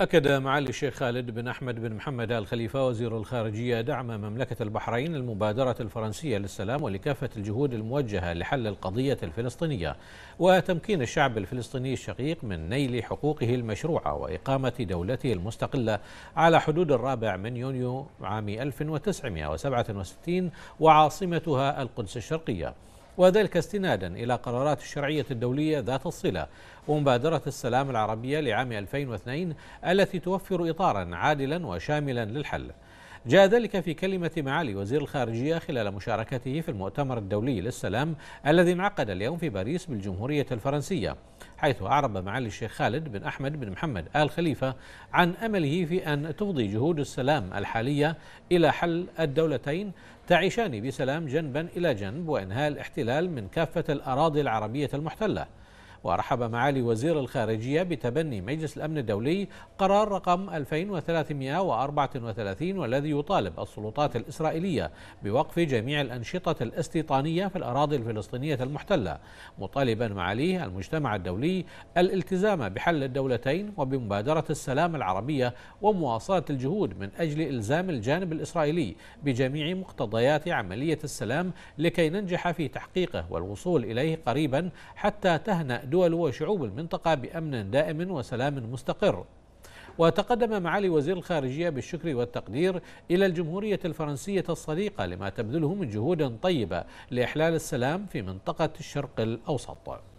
أكد معالي الشيخ خالد بن أحمد بن محمد آل خليفة وزير الخارجية دعم مملكة البحرين المبادرة الفرنسية للسلام ولكافة الجهود الموجهة لحل القضية الفلسطينية وتمكين الشعب الفلسطيني الشقيق من نيل حقوقه المشروعة وإقامة دولته المستقلة على حدود الرابع من يونيو عام 1967 وعاصمتها القدس الشرقية وذلك استنادا إلى قرارات الشرعية الدولية ذات الصلة ومبادرة السلام العربية لعام 2002 التي توفر إطارا عادلا وشاملا للحل جاء ذلك في كلمة معالي وزير الخارجية خلال مشاركته في المؤتمر الدولي للسلام الذي انعقد اليوم في باريس بالجمهورية الفرنسية حيث أعرب معالي الشيخ خالد بن أحمد بن محمد آل خليفة عن أمله في أن تفضي جهود السلام الحالية إلى حل الدولتين تعيشان بسلام جنبا إلى جنب وإنهاء الاحتلال من كافة الأراضي العربية المحتلة ورحب معالي وزير الخارجية بتبني مجلس الأمن الدولي قرار رقم 2334 والذي يطالب السلطات الإسرائيلية بوقف جميع الأنشطة الاستيطانية في الأراضي الفلسطينية المحتلة مطالبا معاليه المجتمع الدولي الالتزام بحل الدولتين وبمبادرة السلام العربية ومواصلة الجهود من أجل إلزام الجانب الإسرائيلي بجميع مقتضيات عملية السلام لكي ننجح في تحقيقه والوصول إليه قريبا حتى تهنأ دول وشعوب المنطقة بأمن دائم وسلام مستقر وتقدم معالي وزير الخارجية بالشكر والتقدير إلى الجمهورية الفرنسية الصديقة لما تبذله من جهود طيبة لإحلال السلام في منطقة الشرق الأوسط